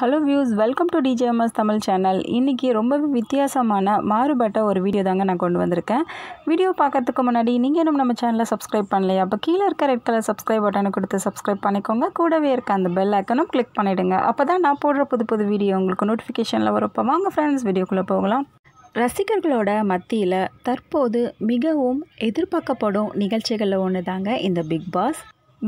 hello views welcome to DJMS Tamil channel இன்றைக்கி ரொம்பவே வித்தியாசமான மாறுபட்ட ஒரு வீடியோ தாங்க நான் கொண்டு வந்திருக்கேன் வீடியோ பார்க்கறதுக்கு முன்னாடி நீங்கள் இன்னும் நம்ம சேனலை சப்ஸ்கிரைப் பண்ணலையா அப்போ கீழே இருக்க ரெட் கலர் சப்ஸ்கிரைப் பட்டனை கொடுத்து சப்ஸ்கிரைப் பண்ணிக்கோங்க கூடவே இருக்க அந்த பெல் ஐக்கனும் கிளிக் பண்ணிவிடுங்க அப்போ தான் நான் போடுற புது புது வீடியோ உங்களுக்கு நோட்டிஃபிகேஷனில் வரப்போ வாங்க ஃப்ரெண்ட்ஸ் வீடியோக்குள்ளே போகலாம் ரசிகர்களோட மத்தியில் தற்போது மிகவும் எதிர்பார்க்கப்படும் நிகழ்ச்சிகளில் ஒன்று தாங்க இந்த big boss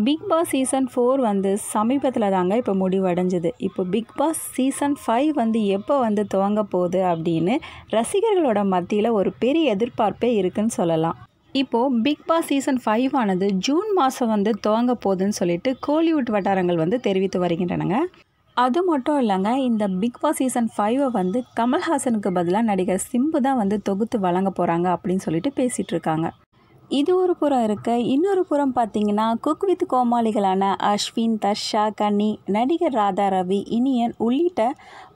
big boss season four வந்து சமீபத்தில் தாங்க இப்போ முடிவடைஞ்சது இப்போ பிக் பாஸ் சீசன் ஃபைவ் வந்து எப்போ வந்து துவங்க போகுது அப்படின்னு ரசிகர்களோட மத்தியில் ஒரு பெரிய எதிர்பார்ப்பே இருக்குன்னு சொல்லலாம் இப்போது பிக் பாஸ் சீசன் ஃபைவ் ஆனது ஜூன் மாதம் வந்து துவங்க போகுதுன்னு சொல்லிட்டு கோலிவுட் வட்டாரங்கள் வந்து தெரிவித்து வருகின்றனங்க அது மட்டும் இல்லைங்க இந்த பிக் பாஸ் சீசன் ஃபைவை வந்து கமல்ஹாசனுக்கு பதிலாக நடிகர் சிம்பு தான் வந்து தொகுத்து வழங்க போகிறாங்க அப்படின்னு சொல்லிட்டு பேசிகிட்டு இருக்காங்க இது ஒரு புறம் இருக்க இன்னொரு புறம் பார்த்தீங்கன்னா குக் வித் கோமாளிகளான அஸ்வின் தர்ஷா கன்னி நடிகர் ராதா ரவி இனியன் உள்ளிட்ட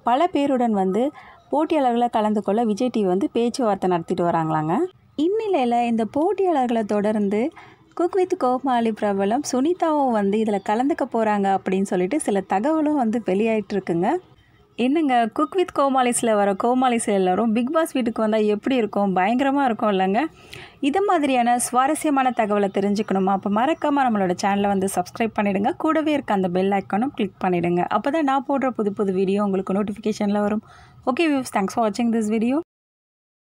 பல பேருடன் வந்து போட்டியாளர்களை கலந்து கொள்ள விஜய் டிவி வந்து பேச்சுவார்த்தை நடத்திட்டு வராங்களாங்க இந்நிலையில் இந்த போட்டியாளர்களை தொடர்ந்து குக் வித் கோமாளி பிரபலம் சுனிதாவும் வந்து இதில் கலந்துக்க போகிறாங்க அப்படின்னு சொல்லிட்டு சில தகவலும் வந்து வெளியாகிட்டு இருக்குங்க என்னங்க குக் வித் கோமாலிஸில் வர கோமாலிஸ் எல்லோரும் பிக் பாஸ் வீட்டுக்கு வந்தால் எப்படி இருக்கும் பயங்கரமாக இருக்கும் இல்லைங்க இது மாதிரியான சுவாரஸ்யமான தகவலை தெரிஞ்சுக்கணுமா அப்போ மறக்காமல் நம்மளோட சேனலை வந்து சப்ஸ்கிரைப் பண்ணிவிடுங்க கூடவே இருக்க அந்த பெல் ஐக்கானும் கிளிக் பண்ணிவிடுங்க அப்போ தான் நான் போடுற புது புது வீடியோ உங்களுக்கு நோட்டிஃபிகேஷனில் வரும் ஓகே வியூஸ் தேங்க்ஸ் ஃபார் வாட்சிங் திஸ் வீடியோ